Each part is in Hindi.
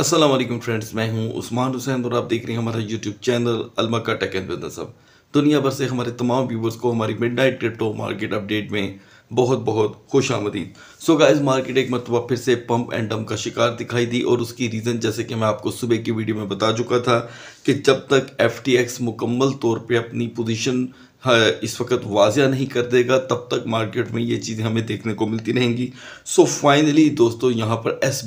असलम फ्रेंड्स मैं हूं उस्मान हुसैन और आप देख रहे हैं हमारा यूट्यूब चैनल अलमक्का टेक एंड बिजनेस अब दुनिया भर से हमारे तमाम व्यूवर्स को हमारी midnight crypto market update में बहुत बहुत खुश आमदी सो गाइज मार्केट एक मरतबा फिर से पंप एंड डम का शिकार दिखाई दी और उसकी रीज़न जैसे कि मैं आपको सुबह की वीडियो में बता चुका था कि जब तक एफ मुकम्मल तौर पर अपनी पोजिशन इस वक्त वाजिया नहीं कर देगा तब तक मार्केट में ये चीज़ें हमें देखने को मिलती रहेंगी सो so फाइनली दोस्तों यहाँ पर एस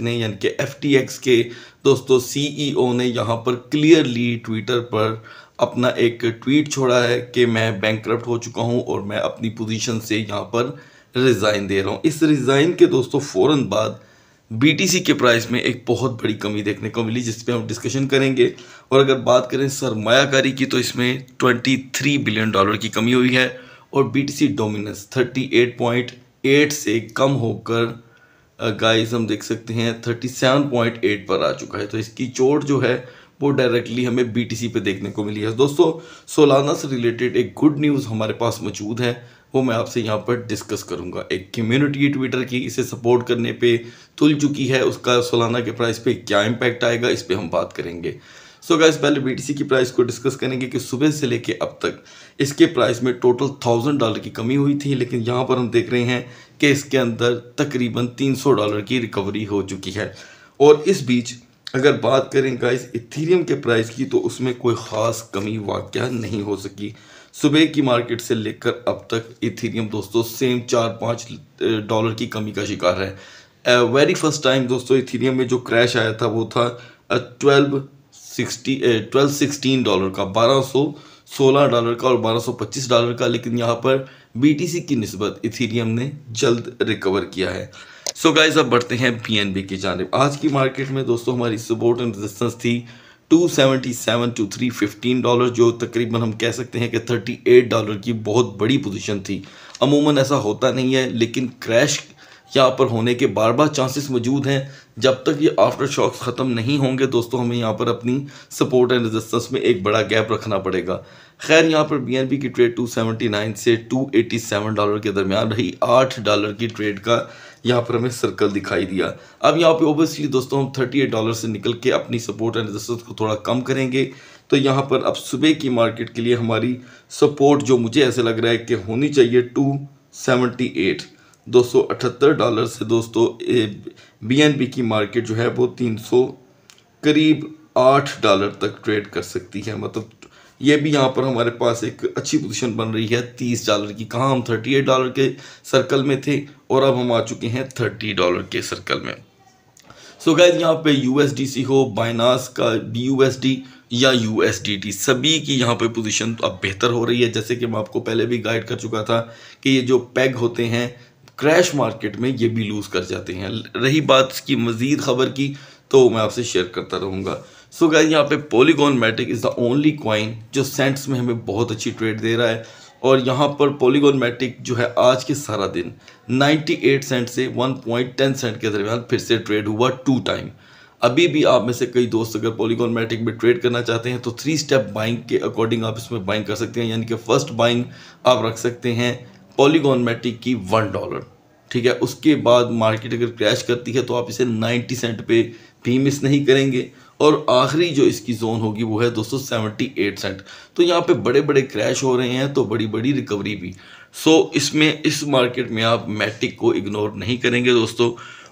ने यानी कि एफ के दोस्तों सी e ने यहाँ पर क्लियरली ट्विटर पर अपना एक ट्वीट छोड़ा है कि मैं बैंक हो चुका हूँ और मैं अपनी पोजीशन से यहाँ पर रिज़ाइन दे रहा हूँ इस रिज़ाइन के दोस्तों फ़ौर बाद बीटीसी के प्राइस में एक बहुत बड़ी कमी देखने को मिली जिसपे हम डिस्कशन करेंगे और अगर बात करें सरमायाकारी की तो इसमें 23 बिलियन डॉलर की कमी हुई है और बीटीसी डोमिनेंस 38.8 से कम होकर गाइस हम देख सकते हैं 37.8 पर आ चुका है तो इसकी चोट जो है वो डायरेक्टली हमें बी पे देखने को मिली है दोस्तों सोलाना से रिलेटेड एक गुड न्यूज़ हमारे पास मौजूद है वो मैं आपसे यहाँ पर डिस्कस करूँगा एक कम्युनिटी ट्विटर की इसे सपोर्ट करने पे तुल चुकी है उसका सोलाना के प्राइस पे क्या इम्पैक्ट आएगा इस पर हम बात करेंगे सो गाइस पहले बी की प्राइस को डिस्कस करेंगे कि सुबह से लेके अब तक इसके प्राइस में टोटल थाउजेंड डॉलर की कमी हुई थी लेकिन यहाँ पर हम देख रहे हैं कि इसके अंदर तकरीबन तीन डॉलर की रिकवरी हो चुकी है और इस बीच अगर बात करें गाइस इथीरियम के प्राइस की तो उसमें कोई ख़ास कमी वाक़ नहीं हो सकी सुबह की मार्केट से लेकर अब तक इथीरियम दोस्तों सेम चार पाँच डॉलर की कमी का शिकार है वेरी फर्स्ट टाइम दोस्तों इथीरियम में जो क्रैश आया था वो था twelve sixty twelve sixteen dollar का बारह सौ सोलह डॉलर का और बारह सौ पच्चीस डॉलर का लेकिन यहाँ पर बी की नस्बत इथीरियम ने जल्द रिकवर किया है सो so गाइज अब बढ़ते हैं पीएनबी की जानब आज की मार्केट में दोस्तों हमारी सपोर्ट एंड रेजिस्टेंस थी 277 टू 315 डॉलर जो तकरीबन हम कह सकते हैं कि 38 डॉलर की बहुत बड़ी पोजीशन थी अमूमन ऐसा होता नहीं है लेकिन क्रैश यहाँ पर होने के बार बार चांसेस मौजूद हैं जब तक ये आफ्टर शॉक्स ख़त्म नहीं होंगे दोस्तों हमें यहाँ पर अपनी सपोर्ट एंड रेजिस्टेंस में एक बड़ा गैप रखना पड़ेगा खैर यहाँ पर बी की ट्रेड 279 से 287 डॉलर के दरमियान रही आठ डॉलर की ट्रेड का यहाँ पर हमें सर्कल दिखाई दिया अब यहाँ पे ओबियसली दोस्तों हम थर्टी एट डॉलर से निकल के अपनी सपोर्ट एंड रिजिस्टेंस को थोड़ा कम करेंगे तो यहाँ पर अब सुबह की मार्केट के लिए हमारी सपोर्ट जो मुझे ऐसे लग रहा है कि होनी चाहिए टू सेवेंटी एट दो सौ अठहत्तर डॉलर से दोस्तों बी एन बी की मार्केट जो है वो तीन सौ करीब आठ डॉलर तक ट्रेड कर सकती है मतलब ये भी यहाँ पर हमारे पास एक अच्छी पोजीशन बन रही है तीस डॉलर की कहाँ हम थर्टी एट डॉलर के सर्कल में थे और अब हम आ चुके हैं थर्टी डॉलर के सर्कल में सो so गैज यहाँ पे यू हो बाइनास का बी यू या यू सभी की यहाँ पे पोजीशन अब बेहतर हो रही है जैसे कि मैं आपको पहले भी गाइड कर चुका था कि ये जो पैग होते हैं क्रैश मार्केट में ये भी लूज़ कर जाते हैं रही बात की मज़ीद खबर की तो मैं आपसे शेयर करता रहूँगा सो so गाइज यहाँ पे Polygon Matic is the only coin जो सेंट्स में हमें बहुत अच्छी ट्रेड दे रहा है और यहाँ पर पोलीगोन मैटिक जो है आज के सारा दिन 98 सेंट से 1.10 सेंट के दरमियान फिर से ट्रेड हुआ टू टाइम अभी भी आप में से कई दोस्त अगर पोलीगोन मैटिक में ट्रेड करना चाहते हैं तो थ्री स्टेप बाइंग के अकॉर्डिंग आप इसमें बाइंग कर सकते हैं यानी कि फर्स्ट बाइंग आप रख सकते हैं पोलीगोन मैटिक की वन डॉलर ठीक है उसके बाद मार्केट अगर क्रैश करती है तो आप इसे 90 सेंट पे भी मिस नहीं करेंगे और आखिरी जो इसकी जोन होगी वो है दोस्तों सेवेंटी एट सेंट तो यहाँ पे बड़े बड़े क्रैश हो रहे हैं तो बड़ी बड़ी रिकवरी भी सो so, इसमें इस मार्केट में आप मैटिक को इग्नोर नहीं करेंगे दोस्तों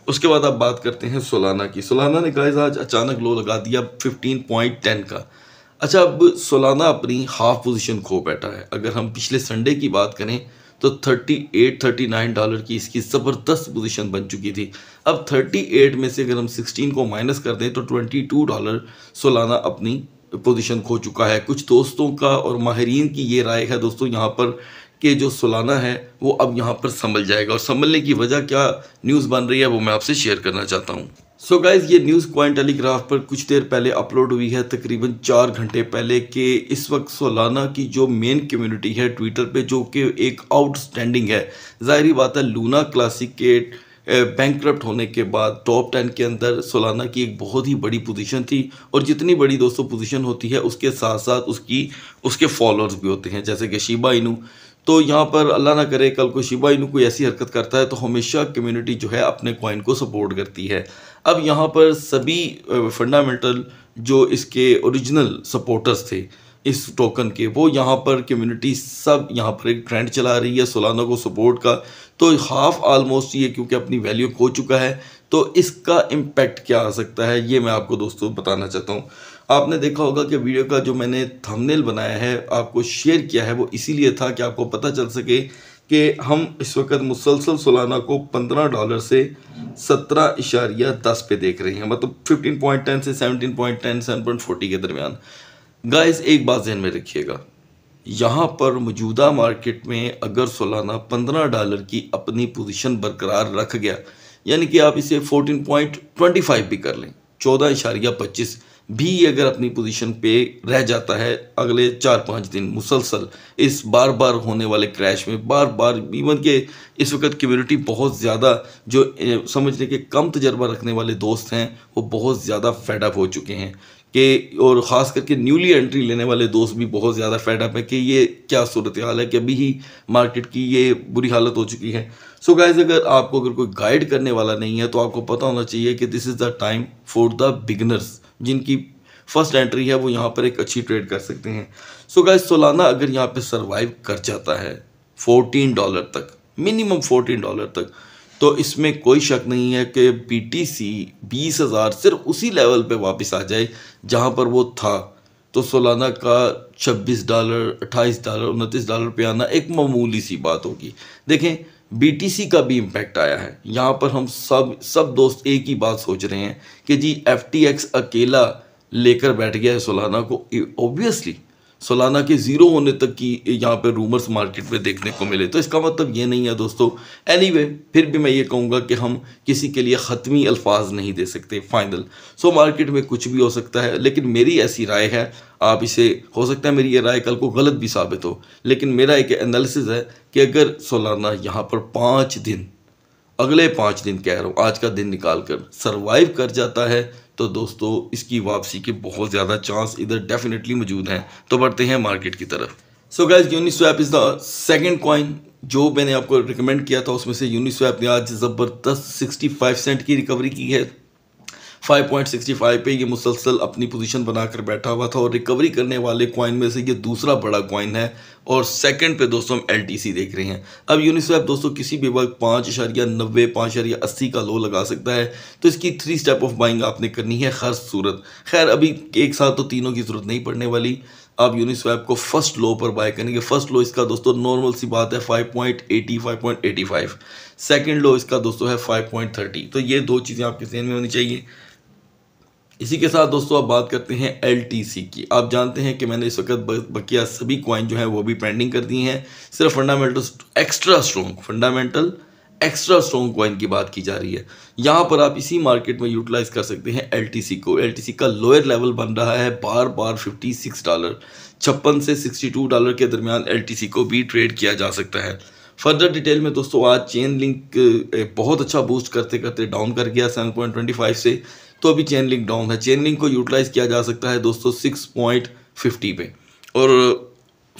उसके बाद आप बात करते हैं सोलाना की सोलाना ने गाइस आज अचानक लो लगा दिया फिफ्टीन का अच्छा अब सोलाना अपनी हाफ पोजिशन खो बैठा है अगर हम पिछले संडे की बात करें तो 38 39 डॉलर की इसकी ज़बरदस्त पोजीशन बन चुकी थी अब 38 में से अगर हम 16 को माइनस कर दें तो 22 डॉलर सोलाना अपनी पोजीशन खो चुका है कुछ दोस्तों का और माहरीन की ये राय है दोस्तों यहाँ पर कि जो सोलाना है वो अब यहाँ पर संभल जाएगा और संभलने की वजह क्या न्यूज़ बन रही है वो मैं आपसे शेयर करना चाहता हूँ सो so गाइज ये न्यूज़ क्वाइन टेलीग्राफ पर कुछ देर पहले अपलोड हुई है तकरीबन चार घंटे पहले कि इस वक्त सोलाना की जो मेन कम्युनिटी है ट्विटर पे जो कि एक आउटस्टैंडिंग है जाहरी बात है लूना क्लासिक के बैंक होने के बाद टॉप टेन के अंदर सोलाना की एक बहुत ही बड़ी पोजीशन थी और जितनी बड़ी दोस्तों पोजीशन होती है उसके साथ साथ उसकी उसके फॉलोअर्स भी होते हैं जैसे कि शिबा इनू तो यहाँ पर अल्लाह ना करे कल को शिबा इनू कोई ऐसी हरकत करता है तो हमेशा कम्युनिटी जो है अपने कॉइन को सपोर्ट करती है अब यहाँ पर सभी फंडामेंटल जो इसके ओरिजिनल सपोर्टर्स थे इस टोकन के वो यहाँ पर कम्युनिटी सब यहाँ पर एक ट्रेंड चला रही है सोलाना को सपोर्ट का तो हाफ आलमोस्ट ये क्योंकि अपनी वैल्यू खो चुका है तो इसका इम्पैक्ट क्या आ सकता है ये मैं आपको दोस्तों बताना चाहता हूँ आपने देखा होगा कि वीडियो का जो मैंने थंबनेल बनाया है आपको शेयर किया है वो इसीलिए था कि आपको पता चल सके कि हम इस वक्त मुसलसल सोलाना को पंद्रह डॉलर से सत्रह इशारिया दस पे देख रहे हैं मतलब फिफ्टीन पॉइंट टेन से seventeen point ten seven point forty के दरमियान गाइस एक बात जहन में रखिएगा यहाँ पर मौजूदा मार्केट में अगर सोलाना पंद्रह डॉलर की अपनी पोजीशन बरकरार रख गया यानी कि आप इसे फोर्टीन पॉइंट ट्वेंटी फाइव भी कर लें चौदह इशारिया पच्चीस भी अगर अपनी पोजीशन पे रह जाता है अगले चार पाँच दिन मुसलसल इस बार बार होने वाले क्रैश में बार बार इवन के इस वक्त कम्युनिटी बहुत ज़्यादा जो समझने के कम तजर्बा रखने वाले दोस्त हैं वो बहुत ज़्यादा फैडअप हो चुके हैं कि और ख़ास करके न्यूली एंट्री लेने वाले दोस्त भी बहुत ज़्यादा फैडअप है कि ये क्या सूरत हाल है कि अभी ही मार्केट की ये बुरी हालत हो चुकी है सो so गाइज अगर आपको अगर कोई गाइड करने वाला नहीं है तो आपको पता होना चाहिए कि this is the time for the beginners जिनकी फर्स्ट एंट्री है वो यहाँ पर एक अच्छी ट्रेड कर सकते हैं सो गाइस सोलाना अगर यहाँ पे सरवाइव कर जाता है फोर्टीन डॉलर तक मिनिमम फोर्टीन डॉलर तक तो इसमें कोई शक नहीं है कि बी टी सी बीस हज़ार सिर्फ उसी लेवल पे वापस आ जाए जहाँ पर वो था तो सोलाना का छब्बीस डॉलर अट्ठाईस डॉलर उनतीस डॉलर पे आना एक मामूली सी बात होगी देखें बीटीसी का भी इम्पैक्ट आया है यहाँ पर हम सब सब दोस्त एक ही बात सोच रहे हैं कि जी एफ अकेला लेकर बैठ गया है सोलाना को ऑब्वियसली सोलाना के ज़ीरो होने तक की यहाँ पर रूमर्स मार्केट में देखने को मिले तो इसका मतलब ये नहीं है दोस्तों एनी anyway, फिर भी मैं ये कहूँगा कि हम किसी के लिए ख़त्मी अल्फाज नहीं दे सकते फाइनल सो मार्केट में कुछ भी हो सकता है लेकिन मेरी ऐसी राय है आप इसे हो सकता है मेरी ये राय कल को गलत भी साबित हो लेकिन मेरा एक एनालिसिस है कि अगर सोलाना यहाँ पर पाँच दिन अगले पाँच दिन कह रहा हूँ आज का दिन निकाल कर सर्वाइव कर जाता है तो दोस्तों इसकी वापसी के बहुत ज़्यादा चांस इधर डेफिनेटली मौजूद हैं तो बढ़ते हैं मार्केट की तरफ so guys Uniswap is the second coin जो मैंने आपको रिकमेंड किया था उसमें से यूनिस्वैप ने आज ज़बरदस्त फाइव सेंट की रिकवरी की है 5.65 पे ये मुसलसल अपनी पोजीशन बनाकर बैठा हुआ था और रिकवरी करने वाले कॉइन में से ये दूसरा बड़ा कॉइन है और सेकंड पे दोस्तों हम एल देख रहे हैं अब यूनिस्वैप दोस्तों किसी भी वक्त पाँच इशारिया नब्बे पाँच इशारिया अस्सी का लो लगा सकता है तो इसकी थ्री स्टेप ऑफ बाइंग आपने करनी है हर सूरत खैर अभी एक साथ तो तीनों की ज़रूरत नहीं पड़ने वाली आप यूनिस्वैप को फर्स्ट लो पर बाय करेंगे फर्स्ट लो इसका दोस्तों नॉर्मल सी बात है फाइव पॉइंट सेकंड लो इसका दोस्तों है फाइव तो ये दो चीज़ें आपके जहन में होनी चाहिए इसी के साथ दोस्तों अब बात करते हैं एल की आप जानते हैं कि मैंने इस वक्त बकिया सभी क्वाइन जो हैं वो भी पेंडिंग कर दी हैं सिर्फ fundamental extra strong fundamental extra strong coin की बात की जा रही है यहाँ पर आप इसी मार्केट में यूटिलाइज कर सकते हैं एल को एल का लोअर लेवल बन रहा है बार बार फिफ्टी डॉलर छप्पन से सिक्सटी डॉलर के दरमियान एल को भी ट्रेड किया जा सकता है फर्दर डिटेल में दोस्तों आज चेन लिंक बहुत अच्छा बूस्ट करते करते डाउन कर गया फाइव से तो अभी चेन लिंक डाउन है चेन लिंक को यूटिलाइज़ किया जा सकता है दोस्तों सिक्स पॉइंट फिफ्टी पे और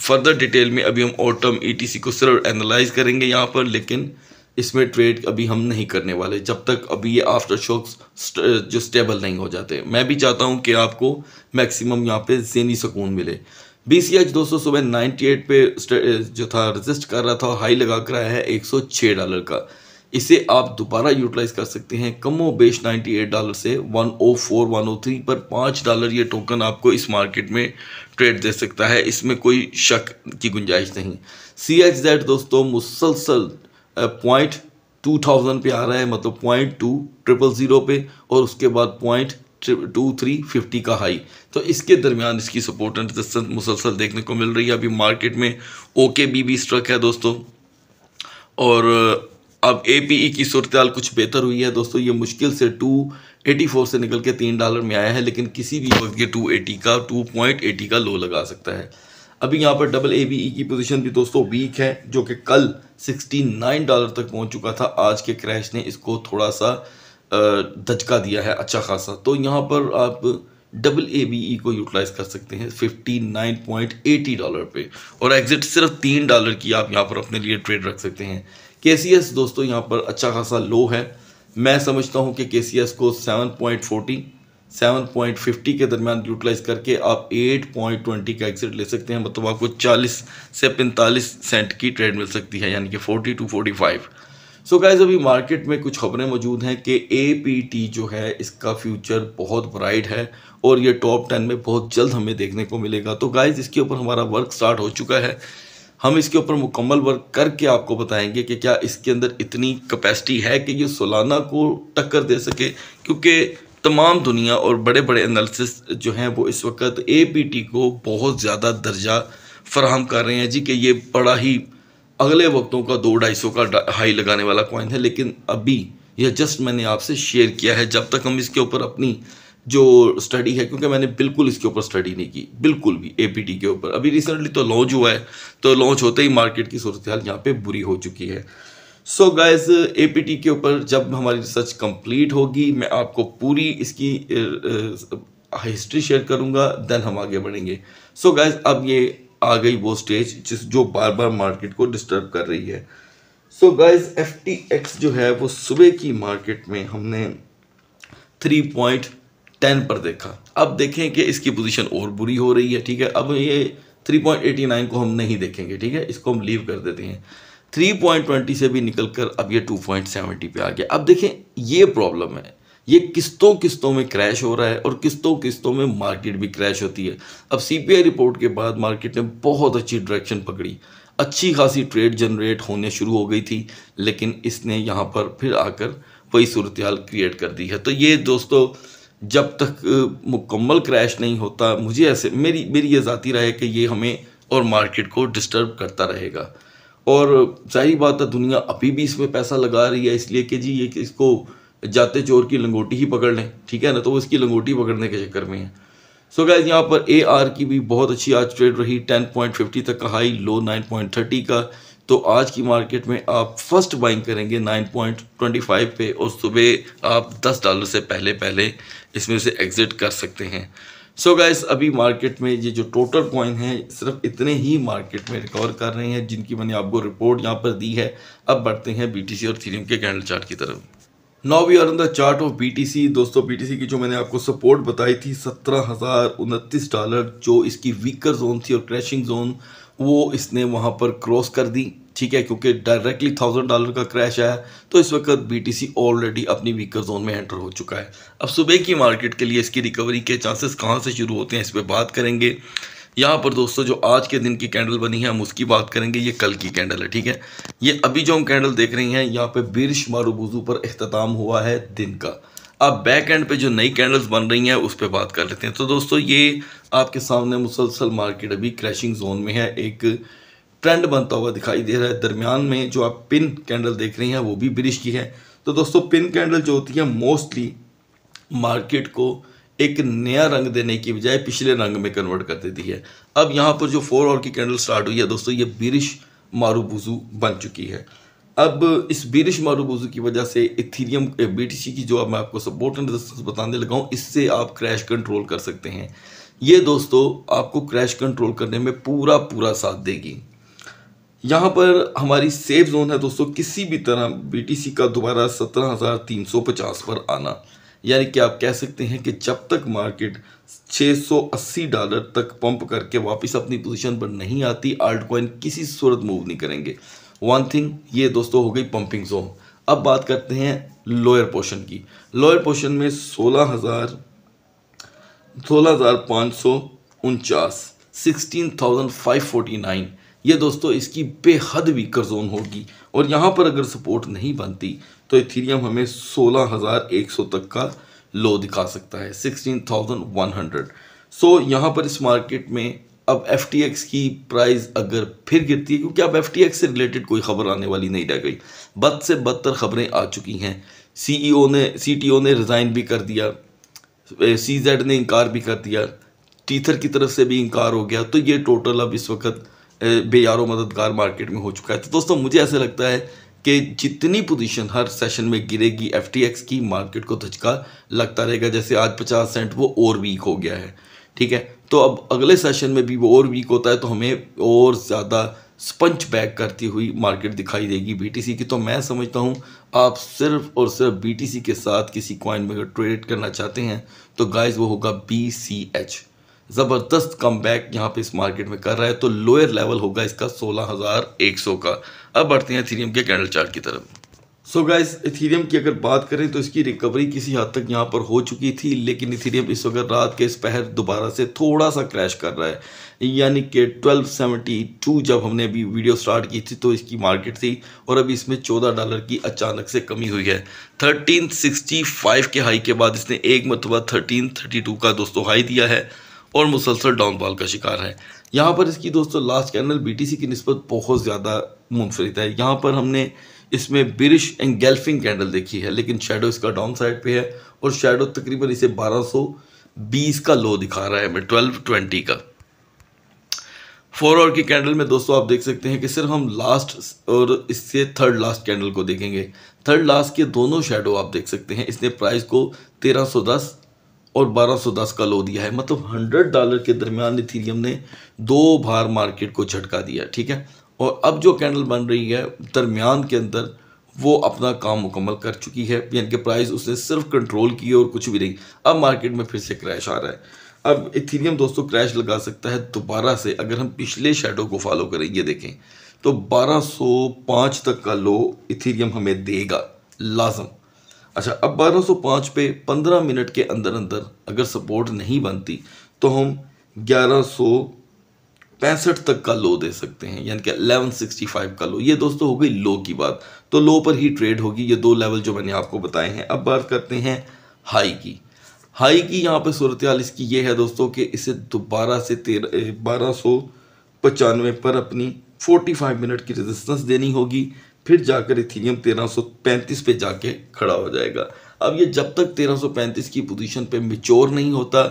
फर्दर डिटेल में अभी हम ऑटम ईटीसी को सिर्फ एनालाइज करेंगे यहाँ पर लेकिन इसमें ट्रेड अभी हम नहीं करने वाले जब तक अभी ये आफ्टर शॉक्स जो स्टेबल नहीं हो जाते मैं भी चाहता हूँ कि आपको मैक्सिमम यहाँ पे जेनी सुकून मिले बी सी एच दोस्तों सुबह एट पे जो था रजिस्ट कर रहा था और हाई लगा कर आया है छः डॉलर का इसे आप दोबारा यूटिलाइज कर सकते हैं कमो बेश एट डॉलर से one one O four O three पर पाँच डॉलर ये टोकन आपको इस मार्केट में ट्रेड दे सकता है इसमें कोई शक की गुंजाइश नहीं सी एच जेड दोस्तों मुसलसल पॉइंट टू थाउजेंड पे आ रहा है मतलब पॉइंट टू ट्रिपल ज़ीरो पे और उसके बाद पॉइंट टू थ्री फिफ्टी का हाई तो इसके दरमियान इसकी सपोर्ट एंड रजिस्टेंस मुसलसल देखने को मिल रही है अभी मार्केट में ओके बी भी स्ट्रक है दोस्तों और अब ए पी ई की सूरत कुछ बेहतर हुई है दोस्तों ये मुश्किल से टू एटी फोर से निकल के तीन डॉलर में आया है लेकिन किसी भी वक्त ये टू एटी का टू पॉइंट एटी का लो लगा सकता है अभी यहाँ पर डबल ए बी ई की पोजीशन भी दोस्तों वीक है जो कि कल 69 डॉलर तक पहुँच चुका था आज के क्रैश ने इसको थोड़ा सा धचका दिया है अच्छा खासा तो यहाँ पर आप डबल ए बी ई को यूटिलाइज कर सकते हैं 59.80 डॉलर पे और एग्जिट सिर्फ तीन डॉलर की आप यहाँ पर अपने लिए ट्रेड रख सकते हैं के दोस्तों यहाँ पर अच्छा खासा लो है मैं समझता हूँ कि के को seven point forty seven point fifty के दरमियान यूटिलाइज करके आप एट पॉइंट ट्वेंटी का एग्जिट ले सकते हैं मतलब आपको चालीस से पैंतालीस सेंट की ट्रेड मिल सकती है यानी कि forty two forty five so guys अभी मार्केट में कुछ खबरें मौजूद हैं कि ए पी टी जो है इसका फ्यूचर बहुत ब्राइट है और ये टॉप टेन में बहुत जल्द हमें देखने को मिलेगा तो गाइज इसके ऊपर हमारा वर्क स्टार्ट हो चुका है हम इसके ऊपर मुकम्मल वर्क करके आपको बताएंगे कि क्या इसके अंदर इतनी कैपेसिटी है कि ये सोलाना को टक्कर दे सके क्योंकि तमाम दुनिया और बड़े बड़े एनालिसिस जो हैं वो इस वक्त ए पी टी को बहुत ज़्यादा दर्जा फराहम कर रहे हैं जी कि ये बड़ा ही अगले वक्तों का दो ढाई सौ का हाई लगाने वाला कॉइन है लेकिन अभी यह जस्ट मैंने आपसे शेयर किया है जब तक हम इसके ऊपर अपनी जो स्टडी है क्योंकि मैंने बिल्कुल इसके ऊपर स्टडी नहीं की बिल्कुल भी ए के ऊपर अभी रिसेंटली तो लॉन्च हुआ है तो लॉन्च होते ही मार्केट की सूरत हाल यहाँ पर बुरी हो चुकी है सो so गाइस एपीटी के ऊपर जब हमारी रिसर्च कंप्लीट होगी मैं आपको पूरी इसकी हिस्ट्री शेयर करूँगा देन हम आगे बढ़ेंगे सो so गाइस अब ये आ गई वो स्टेज जिस जो बार बार मार्केट को डिस्टर्ब कर रही है सो गाइस एफ जो है वो सुबह की मार्केट में हमने थ्री पॉइंट टेन पर देखा अब देखें कि इसकी पोजीशन और बुरी हो रही है ठीक है अब ये 3.89 को हम नहीं देखेंगे ठीक है इसको हम लीव कर देते हैं 3.20 से भी निकल कर अब ये 2.70 पे आ गया अब देखें ये प्रॉब्लम है ये किस्तों किस्तों में क्रैश हो रहा है और किस्तों किस्तों में मार्केट भी क्रैश होती है अब आई रिपोर्ट के बाद मार्केट ने बहुत अच्छी डायरेक्शन पकड़ी अच्छी खासी ट्रेड जनरेट होने शुरू हो गई थी लेकिन इसने यहाँ पर फिर आकर वही सूरत क्रिएट कर दी है तो ये दोस्तों जब तक मुकम्मल क्रैश नहीं होता मुझे ऐसे मेरी मेरी ये ज़ाती राय है कि ये हमें और मार्केट को डिस्टर्ब करता रहेगा और जाहिर बात है दुनिया अभी भी इसमें पैसा लगा रही है इसलिए कि जी ये कि इसको जाते चोर की लंगोटी ही पकड़ लें ठीक है ना तो वो इसकी लंगोटी पकड़ने के चक्कर में है सो गैज यहाँ पर ए आर की भी बहुत अच्छी आज ट्रेड रही टेन पॉइंट फिफ्टी तक का high low nine point thirty का तो आज की मार्केट में आप फर्स्ट बाइंग करेंगे 9.25 पे और सुबह आप 10 डॉलर से पहले पहले इसमें से एग्ज़िट कर सकते हैं सो so गाइस अभी मार्केट में ये जो टोटल कॉइन हैं सिर्फ इतने ही मार्केट में रिकवर कर रहे हैं जिनकी मैंने आपको रिपोर्ट यहाँ पर दी है अब बढ़ते हैं बी और थीरियम के कैंडल चार्ट की तरफ now we are on the chart of BTC दोस्तों बीटीसी की जो मैंने आपको सपोर्ट बताई थी सत्रह हज़ार उनतीस डॉलर जो इसकी वीकर जोन थी और क्रैशिंग जोन वो इसने वहाँ पर क्रॉस कर दी ठीक है क्योंकि डायरेक्टली थाउजेंड डॉलर का क्रैश आया तो इस वक्त बीटीसी ऑलरेडी अपनी वीकर जोन में एंटर हो चुका है अब सुबह की मार्केट के लिए इसकी रिकवरी के चांसेस कहाँ से शुरू होते हैं इस पर बात करेंगे यहाँ पर दोस्तों जो आज के दिन की कैंडल बनी है हम उसकी बात करेंगे ये कल की कैंडल है ठीक है ये अभी जो हम कैंडल देख रहे हैं यहाँ पे बिरश मारूबूजू पर अख्ताम हुआ है दिन का अब बैक एंड पे जो नई कैंडल्स बन रही हैं उस पर बात कर लेते हैं तो दोस्तों ये आपके सामने मुसलसल मार्केट अभी क्रैशिंग जोन में है एक ट्रेंड बनता हुआ दिखाई दे रहा है दरमियान में जो आप पिन कैंडल देख रही हैं वो भी ब्रिश की है तो दोस्तों पिन कैंडल जो होती है मोस्टली मार्केट को एक नया रंग देने की बजाय पिछले रंग में कन्वर्ट कर देती है अब यहाँ पर जो फोर और की कैंडल स्टार्ट हुई है दोस्तों ये बिरिश मारूबुजू बन चुकी है अब इस बीरिश मारूबूजू की वजह से इथीरियम बीटीसी की जो अब मैं आपको सपोर्ट एंड रेजिस्टेंस बताने लगा हूँ इससे आप क्रैश कंट्रोल कर सकते हैं ये दोस्तों आपको क्रैश कंट्रोल करने में पूरा पूरा साथ देगी यहाँ पर हमारी सेफ जोन है दोस्तों किसी भी तरह बीटीसी का दोबारा सत्रह हज़ार तीन सौ पचास पर आना यानी कि आप कह सकते हैं कि जब तक मार्केट 680 डॉलर तक पंप करके वापस अपनी पोजीशन पर नहीं आती आल्ट कॉइन किसी सूरत मूव नहीं करेंगे वन थिंग ये दोस्तों हो गई पंपिंग जोन अब बात करते हैं लोअर पोर्शन की लोअर पोर्शन में सोलह हज़ार सोलह हज़ार पाँच सौ उनचास sixteen thousand five forty nine ये दोस्तों इसकी बेहद वीकर जोन होगी और यहाँ पर अगर सपोर्ट नहीं बनती तो इथीरियम हमें सोलह हज़ार एक सौ तक का लो दिखा सकता है sixteen thousand one hundred so यहाँ पर इस मार्केट में अब एफ की प्राइस अगर फिर गिरती है क्योंकि अब एफ से रिलेटेड कोई खबर आने वाली नहीं रह गई बद से बदतर खबरें आ चुकी हैं सीईओ e ने सीटीओ ने रिज़ाइन भी कर दिया सीजेड ने इनकार भी कर दिया टीथर की तरफ से भी इनकार हो गया तो ये टोटल अब इस वक्त बेयारो मददगार मार्केट में हो चुका है तो दोस्तों मुझे ऐसा लगता है कि जितनी पोजीशन हर सेशन में गिरेगी एफ की मार्केट को धचका लगता रहेगा जैसे आज पचास सेंट वो और वीक हो गया है ठीक है तो अब अगले सेशन में भी वो और वीक होता है तो हमें और ज़्यादा स्पंच बैक करती हुई मार्केट दिखाई देगी बीटीसी की तो मैं समझता हूँ आप सिर्फ और सिर्फ बीटीसी के साथ किसी कॉइन में अगर ट्रेड करना चाहते हैं तो गाइस वो होगा बी सी एच ज़बरदस्त कम बैक यहाँ पर इस मार्केट में कर रहा है तो लोअर लेवल होगा इसका सोलह हज़ार एक सौ का अब बढ़ते हैं थीरियम के कैंडल चार्ट की तरफ सो गाइस इथीरियम की अगर बात करें तो इसकी रिकवरी किसी हद तक यहाँ पर हो चुकी थी लेकिन इथीरियम इस वक्त रात के इस पहर दोबारा से थोड़ा सा क्रैश कर रहा है यानी कि 1272 जब हमने अभी वीडियो स्टार्ट की थी तो इसकी मार्केट थी और अभी इसमें 14 डॉलर की अचानक से कमी हुई है 1365 के हाई के बाद इसने एक मरतबा थर्टीन का दोस्तों हाई दिया है और मुसलसल डाउनफॉल का शिकार है यहाँ पर इसकी दोस्तों लास्ट कैनल बी की नस्बत बहुत ज़्यादा मुनफरद है यहाँ पर हमने इसमें बिरिश एंगेल्फिंग कैंडल देखी है लेकिन शेडो इसका डाउन साइड पे है और शेडो तकरीबन इसे 1220 का लो दिखा रहा है हमें 1220 का फोर आवर की कैंडल में दोस्तों आप देख सकते हैं कि सिर्फ हम लास्ट और इससे थर्ड लास्ट कैंडल को देखेंगे थर्ड लास्ट के दोनों शेडो आप देख सकते हैं इसने प्राइस को 1310 और 1210 का लो दिया है मतलब 100 डॉलर के दरमियान इथीरियम ने दो बार मार्केट को झटका दिया ठीक है और अब जो कैंडल बन रही है दरमियान के अंदर वो अपना काम मुकम्मल कर चुकी है यानी कि प्राइस उसने सिर्फ कंट्रोल की और कुछ भी नहीं अब मार्केट में फिर से क्रैश आ रहा है अब इथीरियम दोस्तों क्रैश लगा सकता है दोबारा से अगर हम पिछले शेडो को फॉलो करें ये देखें तो 1205 तक का लो इथीरियम हमें देगा लाजम अच्छा अब 1205 पे 15 मिनट के अंदर अंदर अगर सपोर्ट नहीं बनती तो हम पैंसठ तक का लो दे सकते हैं यानी कि 1165 का लो ये दोस्तों हो गई लो की बात तो लो पर ही ट्रेड होगी ये दो लेवल जो मैंने आपको बताए हैं अब बात करते हैं हाई की हाई की यहाँ पर सूरत हाल इसकी ये है दोस्तों कि इसे दोबारा से तेरह बारह सौ पचानवे पर अपनी 45 मिनट की रेजिस्टेंस देनी होगी फिर जाकर इथीरियम 1335 पे जाके खड़ा हो जाएगा अब ये जब तक 1335 की पोजीशन पे मिच्योर नहीं होता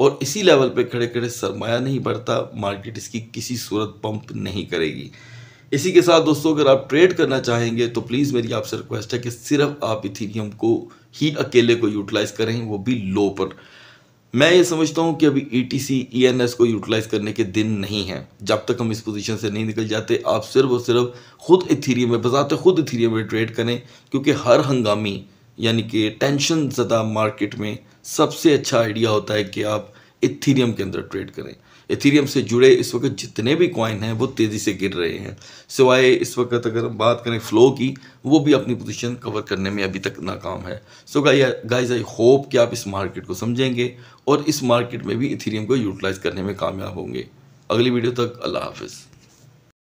और इसी लेवल पे खड़े खड़े सरमाया नहीं बढ़ता मार्केट इसकी किसी सूरत पंप नहीं करेगी इसी के साथ दोस्तों अगर आप ट्रेड करना चाहेंगे तो प्लीज़ मेरी आपसे रिक्वेस्ट है कि सिर्फ आप इथीरियम को ही अकेले को यूटिलाइज़ करें वो भी लो पर मैं ये समझता हूँ कि अभी E T C E N S को यूटिलाइज़ करने के दिन नहीं हैं जब तक हम इस पोजीशन से नहीं निकल जाते आप सिर्फ और सिर्फ खुद इथीरियम में बजाते खुद इथीरियम में ट्रेड करें क्योंकि हर हंगामी यानी कि टेंशन ज़्यादा मार्केट में सबसे अच्छा आइडिया होता है कि आप इथीरियम के अंदर ट्रेड करें इथीरियम से जुड़े इस वक्त जितने भी कॉइन हैं वो तेज़ी से गिर रहे हैं सिवाय इस वक्त अगर हम बात करें फ्लो की वो भी अपनी पोजीशन कवर करने में अभी तक नाकाम है सो गाइज आई होप कि आप इस मार्केट को समझेंगे और इस मार्केट में भी इथीरियम को यूटिलाइज करने में कामयाब होंगे अगली वीडियो तक अल्लाह हाफिज़